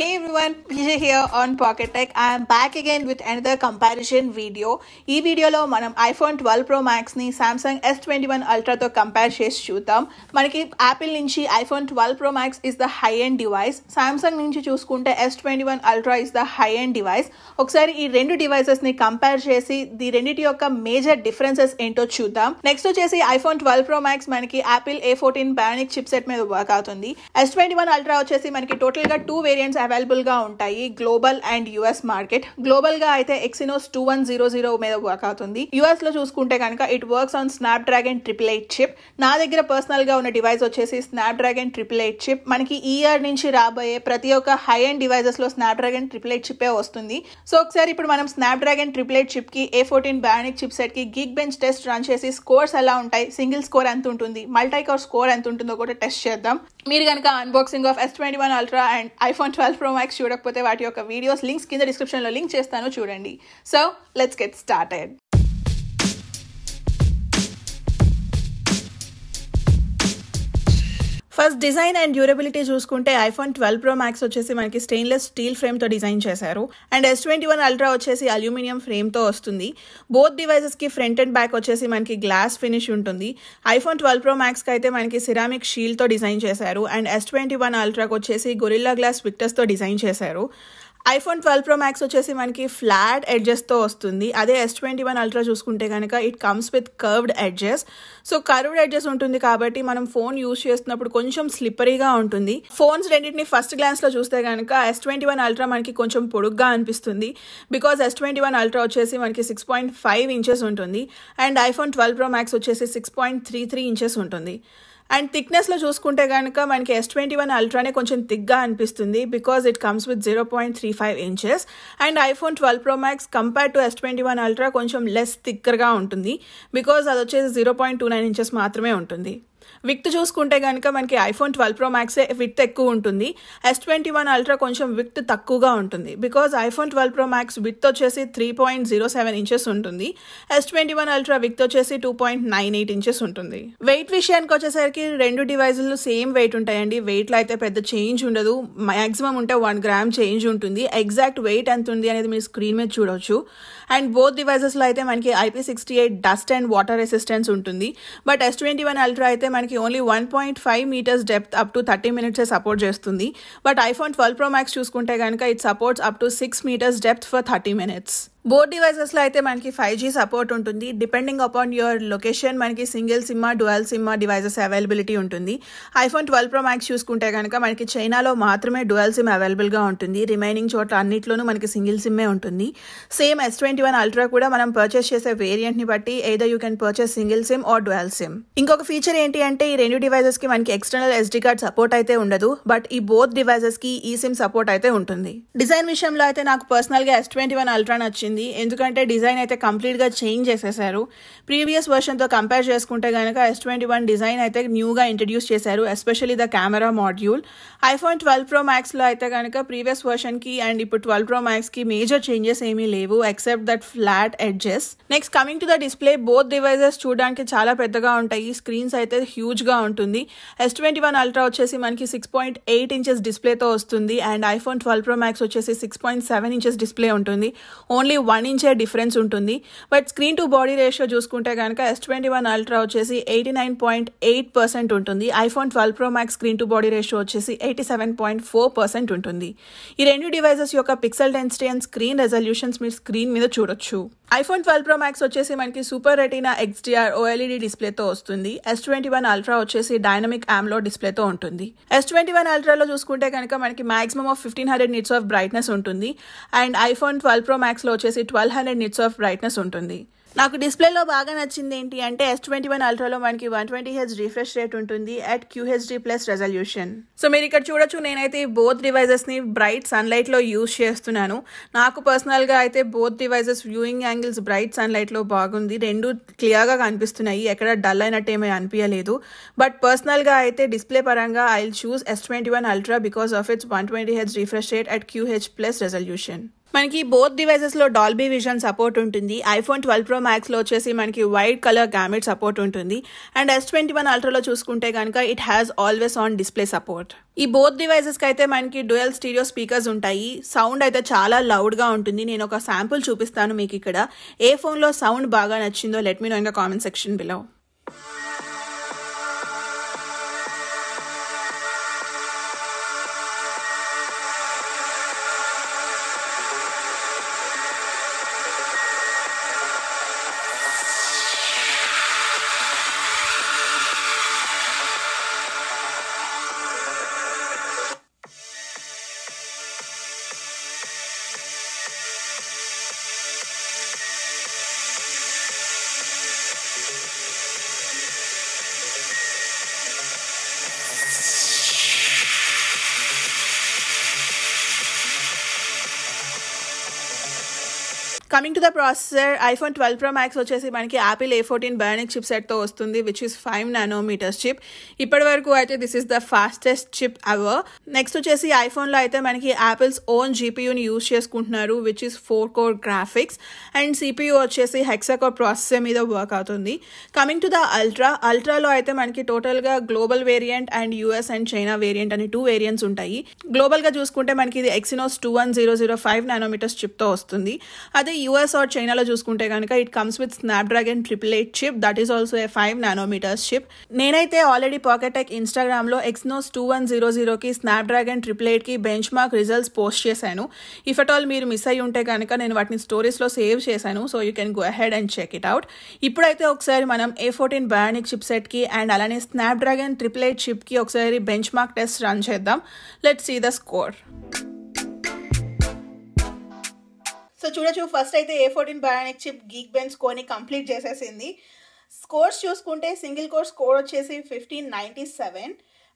Hey everyone, Vijay here on Pocket Tech I'm back again with with another comparison ఈ వీడియోలో మనం iPhone twelve pro మ్యాక్స్ని Samsung S twenty one అల్ట్రాతో compare చేసి చూద్దాం మనకి యాపిల్ నుంచి iPhone twelve pro max is the high end device Samsung నుంచి చూసుకుంటే S twenty one ultra is the high end device ఒకసారి ఈ రెండు డివైసెస్ని కంపేర్ చేసి ది రెండింటి యొక్క మేజర్ డిఫరెన్సెస్ ఏంటో చూద్దాం నెక్స్ట్ వచ్చేసి ఐఫోన్ ట్వెల్వ్ ప్రో మ్యాక్స్ మనకి Apple A fourteen Bionic chipset మీద వర్క్ అవుతుంది ఎస్ ట్వంటీ వన్ అల్ట్రా వచ్చేసి మనకి టోటల్గా టూ వేరియంట్స్ అవైలబుల్గా ఉంటాయి గ్లోబల్ అండ్ యుఎస్ మార్కెట్ గ్లోబల్గా అయితే Exynos two one zero zero మీద వర్క్ అవుతుంది యుఎస్ లో చూసుకుంటే కనుక it works on Snapdragon triple eight chip నా దగ్గర పర్సనల్ గా ఉన్న డివైస్ వచ్చేసి Snapdragon triple eight chip మనకి ఈ ఇయర్ నుంచి రాబోయే ప్రతి ఒక్క హై అండ్ డివైజెస్ లో స్నాప్ డ్రాగన్ ట్రిపుల్ ఎయిట్ చిప్పే వస్తుంది సో ఒకసారి ఇప్పుడు మనం స్నాప్ డ్రాగన్ ట్రిపుల్ ఎయిట్ కి A fourteen Bionic chipset కి గిగ్ బెంచ్ టెస్ట్ రన్ చేసి స్కోర్స్ ఎలా ఉంటాయి సింగిల్ స్కోర్ ఎంత ఉంటుంది మల్టీ కోర్ స్కోర్ ఎంత ఉంటుందో కూడా టెస్ట్ చేద్దాం మీరు కనుక unboxing of S twenty one ultra and iPhone twelve self pro max చూడకపోతే వాటి యొక్క వీడియోస్ లింక్స్ కింద డిస్క్రిప్షన్లో లింక్ చేస్తాను చూడండి so let's get started first design and durability చూసుకుంటే ఐఫోన్ ట్వెల్వ్ ప్రో మ్యాక్స్ వచ్చేసి మనకి స్టెయిన్లెస్ స్టీల్ ఫ్రేమ్తో డిజైన్ చేశారు and S twenty one ultra వచ్చేసి అల్యూమినియం ఫ్రేమ్తో వస్తుంది బోత్ డివైజెస్కి ఫ్రంట్ అండ్ బ్యాక్ వచ్చేసి మనకి గ్లాస్ ఫినిష్ ఉంటుంది ఐఫోన్ ట్వెల్వ్ ప్రో మ్యాక్స్కి అయితే మనకి సిరామిక్ షీల్డ్తో డిజైన్ చేశారు అండ్ ఎస్ ట్వంటీ వన్ అల్ట్రాకి వచ్చేసి గొరిల్లా గ్లాస్ విక్టర్స్తో డిజైన్ చేశారు ఐఫోన్ ట్వెల్వ్ ప్రో మ్యాక్స్ వచ్చేసి మనకి ఫ్లాట్ ఎడ్జెస్తో వస్తుంది అదే ఎస్ ట్వంటీ వన్ అల్ట్రా చూసుకుంటే కనుక it comes with curved edges so curved edges ఉంటుంది కాబట్టి మనం ఫోన్ యూస్ చేస్తున్నప్పుడు కొంచెం స్లిప్పరీగా ఉంటుంది ఫోన్స్ రెండింటిని ఫస్ట్ గ్లాన్స్లో చూస్తే కనుక ఎస్ ట్వంటీ వన్ అల్ట్రా మనకి కొంచెం పొడుగ్గా అనిపిస్తుంది because S twenty one ultra వచ్చేసి మనకి సిక్స్ పాయింట్ ఫైవ్ ఇంచెస్ ఉంటుంది and iPhone twelve pro Max వచ్చేసి six point three three inches ఉంటుంది అండ్ థిక్నెస్లో చూసుకుంటే కనుక మనకి ఎస్ ట్వంటీ వన్ అల్ట్రానే కొంచెం థిక్గా అనిపిస్తుంది because it comes with zero point three five inches and iPhone twelve pro Max compare to S twenty one Ultra కొంచెం లెస్ థిక్కర్గా ఉంటుంది బికాజ్ అది వచ్చేసి zero point two nine inches మాత్రమే ఉంటుంది విక్త్ చూసుకుంటే కనుక మనకి ఐఫోన్ ట్వెల్వ్ ప్రో మ్యాక్సే విత్ ఎక్కువ ఉంటుంది ఎస్ ట్వంటీ వన్ అల్ట్రా కొంచెం విత్ తక్కువగా ఉంటుంది because iPhone twelve pro Max width వచ్చేసి three point zero seven inches ఉంటుంది S twenty one Ultra width వచ్చేసి two point nine eight inches ఉంటుంది వెయిట్ విషయానికి వచ్చేసరికి రెండు డివైజులు సేమ్ వెయిట్ ఉంటాయండి వెయిట్లో అయితే పెద్ద చేంజ్ ఉండదు మ్యాక్సిమం ఉంటే వన్ గ్రామ్ చేంజ్ ఉంటుంది ఎగ్జాక్ట్ వెయిట్ ఎంత ఉంది అనేది మీరు స్క్రీన్ మీద చూడవచ్చు అండ్ బోత్ డివైజెస్లో అయితే మనకి IP sixty eight dust and water resistance ఉంటుంది but S twenty one Ultra అయితే మనకి only one point five metres depth up to thirty మినిట్సే సపోర్ట్ చేస్తుంది but iPhone twelve pro Max చూసుకుంటే కనుక it supports up to six metres depth for thirty minutes both డివైసెస్లో అయితే మనకి five G support ఉంటుంది డిపెండింగ్ అపాన్ యువర్ లొకేషన్ మనకి single SIM dual SIM devices availability ఉంటుంది ఐఫోన్ ట్వెల్వ్ ప్రో మ్యాక్స్ చూసుకుంటే కనుక మనకి చైనాలో మాత్రమే డ్యువల్ సిమ్ అవైలబుల్గా ఉంటుంది రిమైనింగ్ చోట్ల అన్నిట్లోనూ మనకి సింగిల్ సిమ్మే ఉంటుంది same S twenty one Ultra కూడా మనం పర్చేస్ చేసే వేరియంట్ని బట్టి ఏదో you can purchase single SIM or dual SIM ఇంకొక ఫీచర్ ఏంటి అంటే ఈ రెండు డివైసెస్కి మనకి ఎక్స్టర్నల్ ఎస్డీ కార్డ్ సపోర్ట్ అయితే ఉండదు బట్ ఈ బోత్ కి ఈ సిమ్ సపోర్ట్ అయితే ఉంటుంది డిజైన్ విషయంలో అయితే నాకు పర్సనల్గా ఎస్ ట్వంటీ వన్ అల్ట్రా నచ్చింది వచ్చింది ఎందుకంటే డిజైన్ అయితే కంప్లీట్గా చేంజ్ చేసేసారు ప్రీవియస్ వర్షన్తో కంపేర్ చేసుకుంటే కనుక ఎస్ ట్వంటీ వన్ డిజైన్ అయితే న్యూగా ఇంట్రడ్యూస్ చేశారు especially the camera module iPhone twelve pro మ్యాక్స్లో అయితే కనుక ప్రీవియస్ వర్షన్కి అండ్ ఇప్పుడు ట్వెల్వ్ ప్రో మ్యాక్స్కి మేజర్ చేంజెస్ ఏమీ లేవు except that flat edges next coming to the display both devices చూడడానికి చాలా పెద్దగా ఉంటాయి స్క్రీన్స్ అయితే హ్యూజ్గా ఉంటుంది ఎస్ ట్వంటీ వన్ అల్ట్రా వచ్చేసి మనకి సిక్స్ పాయింట్ ఎయిట్ ఇంచెస్ డిస్ప్లేతో వస్తుంది and iPhone twelve pro Max వచ్చేసి six point seven inches display ఉంటుంది ఓన్లీ వన్ ఇంచే డిఫరెన్స్ ఉంటుంది but screen to body ratio చూసుకుంటే కనుక ఎస్ ట్వంటీ వన్ అల్ట్రా వచ్చేసి eighty nine point eight percent ఉంటుంది iPhone twelve pro Max screen to body ratio వచ్చేసి eighty seven point four percent ఉంటుంది ఈ రెండు డివైజెస్ యొక్క pixel density and screen resolutions మీరు స్క్రీన్ మీద చూడొచ్చు ఐఫోన్ ట్వెల్వ్ ప్రో మ్యాక్స్ వచ్చేసి మనకి Super Retina XDR OLED e డిస్ప్లేతో వస్తుంది ఎస్ ట్వంటీ వన్ అల్ట్రా వచ్చేసి డైనమిక్ యామ్లో డిస్ప్లేతో ఉంటుంది ఎస్ ట్వంటీ వన్ అల్ట్రాలో చూసుకుంటే కనుక మనకి maximum of fifteen hundred nits of brightness ఉంటుంది అండ్ ఐఫోన్ ట్వెల్వ్ ప్రో మ్యాక్స్లో వచ్చేసి వచ్చేసి twelve hundred nits of brightness ఉంటుంది నాకు డిస్ప్లేలో బాగా నచ్చింది ఏంటి అంటే ఎస్ ట్వంటీ వన్ అల్ట్రాలో మనకి one twenty H refresh rate ఉంటుంది at QHD plus resolution so మీరు ఇక్కడ చూడొచ్చు నేనైతే బోత్ డివైజెస్ని బ్రైట్ సన్లైట్లో యూజ్ చేస్తున్నాను నాకు పర్సనల్గా అయితే both devices viewing angles bright సన్లైట్లో బాగుంది రెండు గా కనిపిస్తున్నాయి ఎక్కడ డల్ అయినట్టు ఏమీ అనిపించలేదు బట్ పర్సనల్ గా అయితే డిస్ప్లే పరంగా I will choose S twenty one Ultra because of its one twenty H refresh rate at QH plus resolution మనకి బోత్ డివైజెస్లో డాల్బీ విజన్ సపోర్ట్ ఉంటుంది ఐఫోన్ ట్వెల్వ్ ప్రో లో వచ్చేసి మనకి వైట్ కలర్ గ్యామెట్ సపోర్ట్ ఉంటుంది and S twenty one అల్ట్రాలో చూసుకుంటే కనుక it has always on display support ఈ బోత్ డివైజెస్కి అయితే మనకి డ్యూయల్ స్టీరియో స్పీకర్స్ ఉంటాయి సౌండ్ అయితే చాలా లౌడ్గా ఉంటుంది నేను ఒక శాంపుల్ చూపిస్తాను మీకు ఇక్కడ ఏ ఫోన్లో సౌండ్ బాగా నచ్చిందో లెట్ మీ నో ఇంకా comment section below coming to the processor iPhone twelve pro Max వచ్చేసి మనకి Apple A fourteen Bionic chip సెట్తో వస్తుంది which is five nanometres chip ఇప్పటి వరకు అయితే this is the fastest chip our next వచ్చేసి ఐఫోన్లో అయితే మనకి యాపిల్స్ ఓన్ జీపీయూని యూజ్ చేసుకుంటున్నారు which is four core graphics and CPU వచ్చేసి హెక్సాకోర్ ప్రాసెసర్ మీద వర్క్ అవుతుంది కమింగ్ టు ద అల్ట్రా అల్ట్రాలో అయితే మనకి టోటల్గా global variant and US and China variant అనే టూ వేరియంట్స్ ఉంటాయి గ్లోబల్గా చూసుకుంటే మనకి ఇది Exynos two one zero zero five nanometres చిప్తో వస్తుంది అదే యూఎస్ ఆర్ చైనాలో చూసుకుంటే కనుక it comes with Snapdragon triple eight chip that is also a five nanometres chip నేనైతే ఆల్రెడీ పాకెటెక్ ఇన్స్టాగ్రామ్లో ఎక్స్నోస్ టూ వన్ జీరో జీరోకి స్నాప్డ్రాగన్ ట్రిపుల్ కి బెంచ్ మార్క్ రిజల్ట్స్ పోస్ట్ చేశాను ఇఫ్ అట్ ఆల్ మీరు మిస్ అయ్యి ఉంటే కనుక నేను వాటిని స్టోరీస్లో సేవ్ చేశాను so you can go ahead and check it out ఇప్పుడైతే ఒకసారి మనం ఏ ఫోర్టీన్ బయానిక్ చిప్ కి అండ్ అలానే స్నాప్డ్రాగన్ ట్రిపుల్ ఎయిట్ కి ఒకసారి బెంచ్ మార్క్ టెస్ట్ రన్ చేద్దాం let see the score so చూడొచ్చు ఫస్ట్ అయితే A fourteen Bionic chip Geekbench కోని కంప్లీట్ చేసేసింది స్కోర్స్ చూసుకుంటే సింగిల్ కోర్ స్కోర్ వచ్చేసి fifteen ninety seven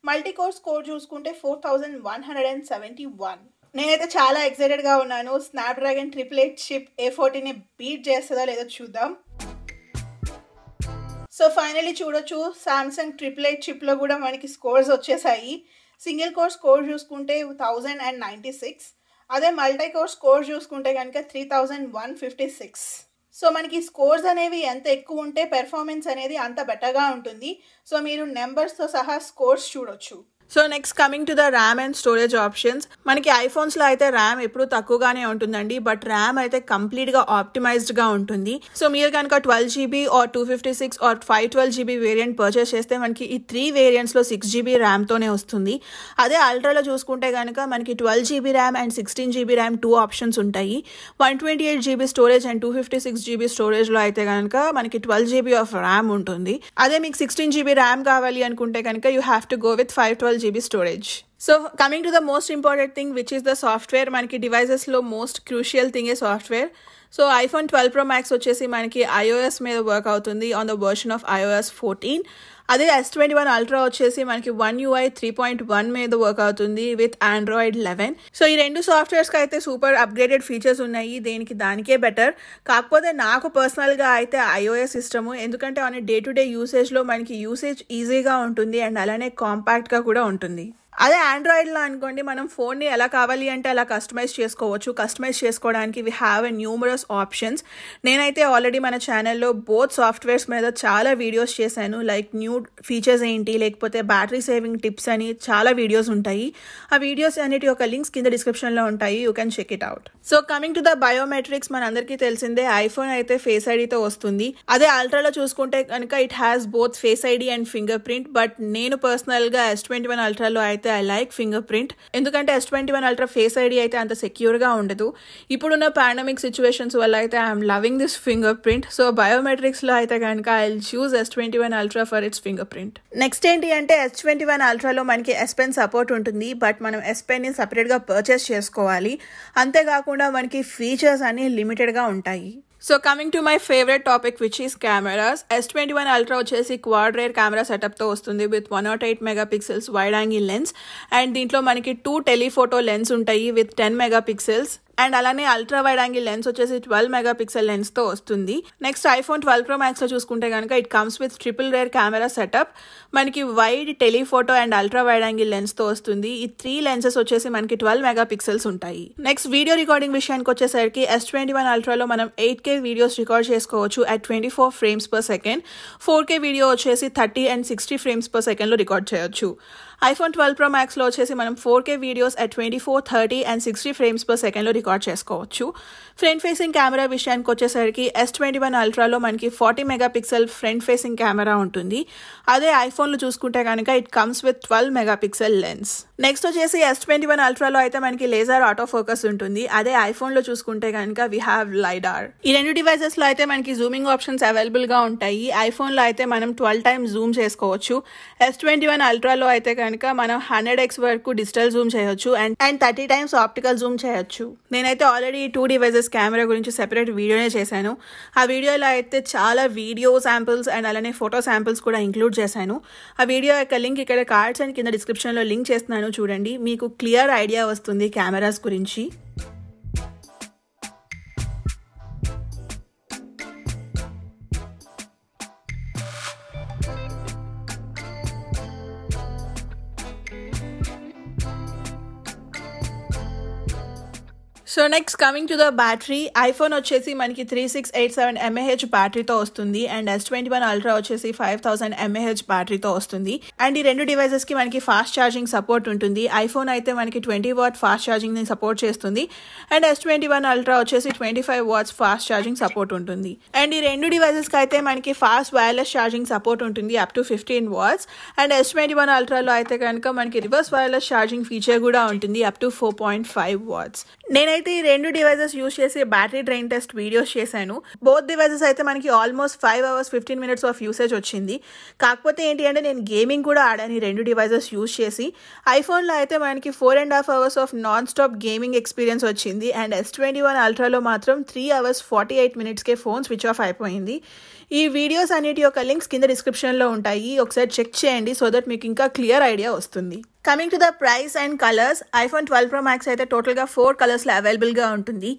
multi core score చూసుకుంటే four thousand one hundred and seventy one నేనైతే చాలా ఎక్సైటెడ్గా ఉన్నాను Snapdragon triple eight chip A ఫోర్టీన్ని బీట్ చేస్తుందా లేదో చూద్దాం సో ఫైనలీ చూడొచ్చు సామ్సంగ్ ట్రిపుల్ ఎయిట్ చిప్లో కూడా మనకి స్కోర్స్ వచ్చేసాయి సింగిల్ కోర్ స్కోర్ చూసుకుంటే థౌజండ్ అండ్ నైంటీ సిక్స్ అదే మల్టీ కోర్ స్కోర్ చూసుకుంటే కనుక three thousand one fifty six so మనకి స్కోర్స్ అనేవి ఎంత ఎక్కువ ఉంటే పెర్ఫార్మెన్స్ అనేది అంత బెటర్గా ఉంటుంది సో మీరు నెంబర్స్తో సహా స్కోర్స్ చూడొచ్చు so next coming to the RAM and storage options మనకి ఐఫోన్స్లో అయితే ర్యామ్ ఎప్పుడు తక్కువగానే ఉంటుందండి బట్ ర్యామ్ అయితే కంప్లీట్గా ఆప్టిమైజ్డ్గా ఉంటుంది సో మీరు కనుక twelve GB or two fifty six or five twelve GB variant purchase చేస్తే మనకి ఈ త్రీ వేరియంట్స్లో సిక్స్ జీబీ ర్యామ్తోనే వస్తుంది అదే అల్ట్రాలో చూసుకుంటే కనుక మనకి twelve GB RAM and sixteen GB RAM two options ఉంటాయి one twenty eight GB storage and two fifty six GB స్టోరేజ్లో అయితే కనుక మనకి ట్వెల్వ్ జీబీ ఆఫ్ ర్యామ్ ఉంటుంది అదే మీకు సిక్స్టీన్ జీబీ ర్యామ్ కావాలి అనుకుంటే కనుక you have to go with five twelve GB storage so coming to the most important thing which is the software మనకి డివైజెస్లో most crucial thing a software so iPhone twelve pro Max వచ్చేసి మనకి iOS మీద work అవుతుంది on the version of iOS fourteen అదే S twenty one ultra వచ్చేసి మనకి One UI three point one మీద వర్క్ అవుతుంది విత్ ఆండ్రాయిడ్ లెవెన్ సో ఈ రెండు సాఫ్ట్వేర్స్కి అయితే సూపర్ అప్గ్రేడెడ్ ఫీచర్స్ ఉన్నాయి దేనికి దానికే బెటర్ కాకపోతే నాకు పర్సనల్గా అయితే ఐఓఎస్ సిస్టమ్ ఎందుకంటే ఆన్ డే టు డే యూసేజ్లో మనకి యూసేజ్ ఈజీగా ఉంటుంది అండ్ అలానే కాంపాక్ట్గా కూడా ఉంటుంది అదే ఆండ్రాయిడ్లో అనుకోండి మనం ఫోన్ని ఎలా కావాలి అంటే అలా కస్టమైజ్ చేసుకోవచ్చు కస్టమైజ్ చేసుకోవడానికి we have a numerous options నేనైతే ఆల్రెడీ మన ఛానల్లో బోత్ సాఫ్ట్వేర్స్ మీద చాలా వీడియోస్ చేశాను లైక్ న్యూ ఫీచర్స్ ఏంటి లేకపోతే బ్యాటరీ సేవింగ్ టిప్స్ అని చాలా వీడియోస్ ఉంటాయి ఆ వీడియోస్ అనేటి యొక్క లింక్స్ కింద డిస్క్రిప్షన్లో ఉంటాయి you can check it out so coming to the biometrics మన అందరికీ తెలిసిందే ఐఫోన్ అయితే ఫేస్ ఐడితో వస్తుంది అదే అల్ట్రాలో చూసుకుంటే కనుక it has both face ID and fingerprint but నేను పర్సనల్గా ఎస్ ట్వంటీ వన్ అల్ట్రాలో అయితే అయితే ఐ లైక్ ఫింగర్ ప్రింట్ ఎందుకంటే S twenty one Ultra face ID అయితే అంత సెక్యూర్గా ఉండదు ఇప్పుడున్న పాండమిక్ సిచ్యువేషన్స్ వల్ల అయితే I'm loving this fingerprint so బయోమెట్రిక్స్లో అయితే కనుక I choose S twenty one Ultra for its fingerprint next ఏంటి అంటే ఎస్ ట్వంటీ వన్ అల్ట్రాలో మనకి ఎస్ పెన్ సపోర్ట్ ఉంటుంది బట్ మనం ఎస్ పెన్ని సపరేట్గా పర్చేస్ చేసుకోవాలి అంతేకాకుండా మనకి ఫీచర్స్ అన్ని లిమిటెడ్గా ఉంటాయి so coming to my favourite topic which is cameras S twenty one ultra వచ్చేసి క్వాడ్ రేర్ కెమెరా సెటప్తో వస్తుంది with one not eight megapixels wide angle lens and దీంట్లో మనకి టూ టెలిఫోటో లెన్స్ ఉంటాయి with ten megapixels and అలానే ultra wide angle lens వచ్చేసి twelve mega megapixel లెన్స్తో వస్తుంది నెక్స్ట్ ఐఫోన్ ట్వెల్వ్ ప్రో లో చూసుకుంటే కనుక it comes with triple rear camera setup మనకి wide telephoto and ultra wide angle తో వస్తుంది ఈ త్రీ లెన్సెస్ వచ్చేసి మనకి ట్వెల్వ్ మెగా పిక్సెల్స్ ఉంటాయి నెక్స్ట్ వీడియో రికార్డింగ్ విషయానికి వచ్చేసరికి ఎస్ ట్వంటీ వన్ అల్ట్రాలో మనం ఎయిట్ కే వీడియోస్ రికార్డ్ చేసుకోవచ్చు at twenty four frames per second four K video వచ్చేసి thirty and sixty frames per సెకండ్లో రికార్డ్ చేయొచ్చు ఐఫోన్ ట్వెల్వ్ ప్రో మ్యాక్స్లో వచ్చేసి మనం four K videos at twenty four thirty and sixty frames per సెకండ్లో record చేసుకోవచ్చు front facing camera విషయానికి వచ్చేసరికి ఎస్ ట్వంటీ వన్ అల్ట్రాలో మనకి forty mega pixel front facing camera ఉంటుంది అదే ఐఫోన్లో చూసుకుంటే కనుక it comes with twelve mega pixel lens next వచ్చేసి ఎస్ ట్వంటీ వన్ అల్ట్రాలో అయితే మనకి లేజర్ ఆటో ఫోకస్ ఉంటుంది అదే ఐఫోన్లో చూసుకుంటే కనుక వీ హ్యావ్ లైడార్ ఈ రెండు డివైజెస్లో అయితే మనకి జూమింగ్ ఆప్షన్స్ అవైలబుల్గా ఉంటాయి ఐఫోన్లో అయితే మనం ట్వెల్వ్ టైమ్స్ జూమ్ చేసుకోవచ్చు ఎస్ ట్వంటీ వన్ అల్ట్రాలో అయితే కనుక కనుక మనం హండ్రెడ్ ఎక్స్ వరకు డిజిటల్ జూమ్ చేయొచ్చు and and thirty times optical zoom చేయొచ్చు నేనైతే ఆల్రెడీ టూ డివైజెస్ కెమెరా గురించి సెపరేట్ వీడియోనే చేశాను ఆ వీడియోలో అయితే చాలా వీడియో శాంపిల్స్ అండ్ అలానే ఫోటో శాంపిల్స్ కూడా ఇంక్లూడ్ చేశాను ఆ వీడియో యొక్క లింక్ ఇక్కడ కార్డ్స్ అండ్ కింద డిస్క్రిప్షన్లో లింక్ చేస్తున్నాను చూడండి మీకు క్లియర్ ఐడియా వస్తుంది కెమెరాస్ గురించి so next coming to the battery iPhone వచ్చేసి మనకి three six eight seven mAh బ్యాటరీతో వస్తుంది and S twenty one ultra వచ్చేసి ఫైవ్ థౌసండ్ ఎంఏహెచ్ బ్యాటరీతో వస్తుంది అండ్ ఈ రెండు డివైజెస్ కి మనకి ఫాస్ట్ ఛార్జింగ్ సపోర్ట్ ఉంటుంది ఐఫోన్ అయితే మనకి ట్వంటీ వాట్ ఫాస్ట్ ఛార్జింగ్ ని సపోర్ట్ చేస్తుంది and S twenty one ultra వచ్చేసి twenty five watts fast charging support ఉంటుంది అండ్ ఈ రెండు డివైజెస్ కి అయితే మనకి ఫాస్ట్ వైర్లెస్ ఛార్జింగ్ సపోర్ట్ ఉంటుంది up to fifteen watts and S twenty one అల్ట్రాలో అయితే కనుక మనకి రివర్స్ వైర్లెస్ ఛార్జింగ్ ఫీచర్ కూడా ఉంటుంది up to four point five watts నేనైతే ఈ రెండు డివైజెస్ యూస్ చేసి బ్యాటరీ డ్రైన్ టెస్ట్ వీడియోస్ చేశాను బోత్ డివైజెస్ అయితే మనకి almost five hours fifteen minutes of usage వచ్చింది కాకపోతే ఏంటి అంటే నేను గేమింగ్ కూడా ఆడాను ఈ రెండు డివైజెస్ యూస్ చేసి ఐఫోన్లో అయితే మనకి four and half hours of non stop gaming experience వచ్చింది అండ్ ఎస్ ట్వంటీ వన్ అల్ట్రాలో మాత్రం త్రీ అవర్స్ ఫార్టీ ఎయిట్ మినిట్స్కే ఫోన్ స్విచ్ ఆఫ్ అయిపోయింది ఈ వీడియోస్ అన్నిటి యొక్క లింక్స్ కింద డిస్క్రిప్షన్లో ఉంటాయి ఒకసారి చెక్ చేయండి సో దట్ మీకు ఇంకా క్లియర్ ఐడియా వస్తుంది coming to the price and colours iPhone twelve pro max అయితే టోటల్గా ఫోర్ కలర్స్లో అవైలబుల్గా ఉంటుంది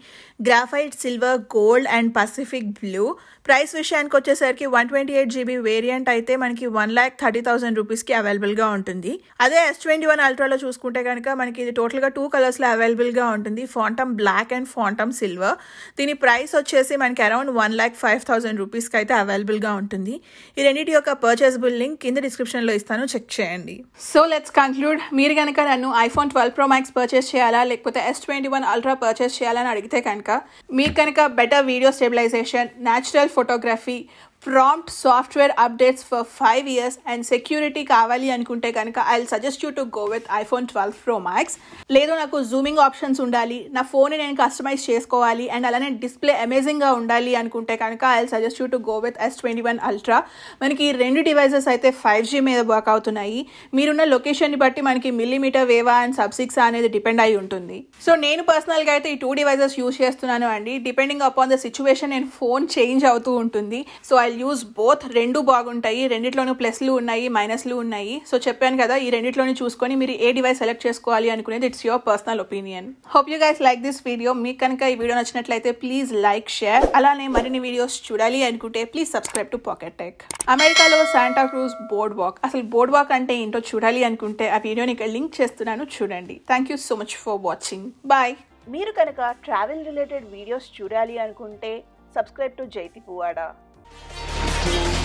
graphite silver gold and Pacific blue price విషయానికి వచ్చేసరికి one twenty eight GB variant అయితే మనకి వన్ ల్యాక్ థర్టీ థౌసండ్ రూపీస్కి అవైలబుల్గా ఉంటుంది అదే ఎస్ ట్వంటీ వన్ అల్ట్రాలో చూసుకుంటే కనుక మనకి ఇది టోటల్గా టూ కలర్స్లో అవైలబుల్గా ఉంటుంది phantom black and phantom silver దీని ప్రైస్ వచ్చేసి మనకి around one lakh five thousand రూపీస్కి అయితే అవైలబుల్గా ఉంటుంది ఈ రెండింటి యొక్క పర్చేసబుల్ లింక్ కింద డిస్క్రిప్షన్లో ఇస్తాను చెక్ చేయండి సో లెట్స్ కంక్లూడ్ డూడ్ మీరు కనుక నన్ను iPhone twelve pro max purchase చేయాలా లేకపోతే S twenty one ultra purchase చేయాలని అడిగితే కనుక మీకు కనుక better video stabilisation natural photography prompt software updates for five years and security కావాలి అనుకుంటే కనుక I suggest you to go with iPhone twelve pro max లేదు నాకు జూమింగ్ ఆప్షన్స్ ఉండాలి నా ఫోన్ని నేను కస్టమైజ్ చేసుకోవాలి అండ్ అలానే డిస్ప్లే అమేజింగ్గా ఉండాలి అనుకుంటే కనుక I suggest you to go with S twenty one ultra మనకి రెండు డివైజెస్ అయితే ఫైవ్ జీ మీద వర్క్ అవుతున్నాయి మీరున్న లొకేషన్ని బట్టి మనకి మిల్లీమీటర్ వేవా అండ్ సబ్ సిక్స్ అనేది డిపెండ్ అయి ఉంటుంది సో నేను పర్సనల్గా అయితే ఈ టూ డివైజెస్ యూజ్ చేస్తున్నాను అండి డిపెండింగ్ అపాన్ ద సిచ్యువేషన్ నేను ఫోన్ చేంజ్ అవుతూ ఉంటుంది so I will use both రెండు బాగుంటాయి రెండిట్లోనూ ప్లస్లు ఉన్నాయి మైనస్లు ఉన్నాయి సో చెప్పాను కదా ఈ రెండిట్లోనూ చూసుకొని మీరు ఏ డివైస్ సెలెక్ట్ చేసుకోవాలి అనుకునేది it's your personal opinion hope you guys like this video మీకు కనుక ఈ వీడియో నచ్చినట్లయితే ప్లీజ్ లైక్ షేర్ అలానే మరిన్ని వీడియోస్ చూడాలి అనుకుంటే please subscribe to pocket tech అమెరికాలో శాంటా క్రూజ్ బోర్డ్ వాక్ అసలు బోర్డ్ వాక్ అంటే ఏంటో చూడాలి అనుకుంటే ఆ వీడియోని ఇక్కడ లింక్ చేస్తున్నాను చూడండి thank you so much for watching bye మీరు కనుక ట్రావెల్ రిలేటెడ్ వీడియోస్ చూడాలి అనుకుంటే subscribe to Jaiti Puvada Thank you.